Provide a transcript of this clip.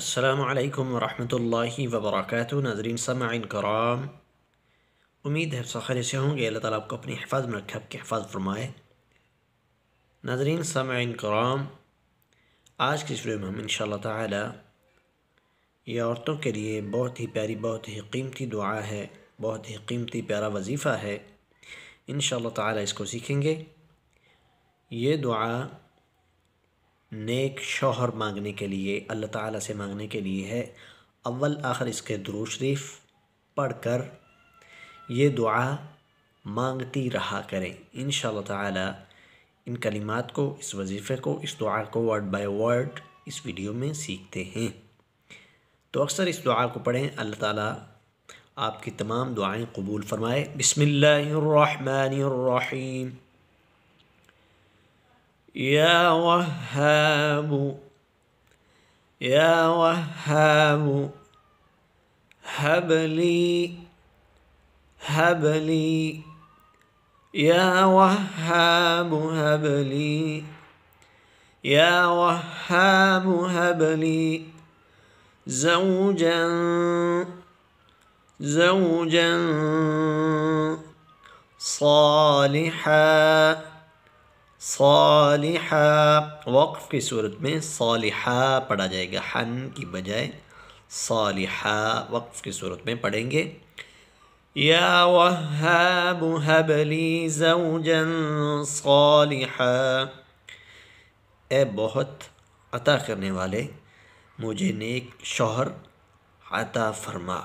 السلام علیکم ورحمۃ اللہ وبرکاتہ ناظرین سماعین کرام امید ہے سخر سے ہوں گے اللہ تعالیٰ آپ کو اپنی حفاظ میں رکھے آپ کے حفاظ فرمائے ناظرین سماعین کرام آج کے ویڈیو میں ہم ان شاء اللہ تعالیٰ یہ عورتوں کے لیے بہت ہی پیاری بہت ہی قیمتی دعا ہے بہت ہی قیمتی پیارا وظیفہ ہے ان شاء اللہ تعالیٰ اس کو سیکھیں گے یہ دعا نیک شوہر مانگنے کے لیے اللہ تعالیٰ سے مانگنے کے لیے ہے اول آخر اس کے شریف پڑھ کر یہ دعا مانگتی رہا کریں ان شاء اللہ تعالیٰ ان کلمات کو اس وظیفے کو اس دعا کو ورڈ بائی ورڈ اس ویڈیو میں سیکھتے ہیں تو اکثر اس دعا کو پڑھیں اللہ تعالیٰ آپ کی تمام دعائیں قبول فرمائے بسم اللہ الرحمن الرحیم يا وهاب يا وهاب هب لي هب لي يا وهاب هب لي يا وهاب هب لي زوجا زوجا صالحا صالحہ وقف کی صورت میں صالحہ پڑھا جائے گا حن کی بجائے صالحہ وقف کی صورت میں پڑھیں گے یا وہاب حبلی زوجا صالحا اے بہت عطا کرنے والے مجھے نیک شوہر عطا فرما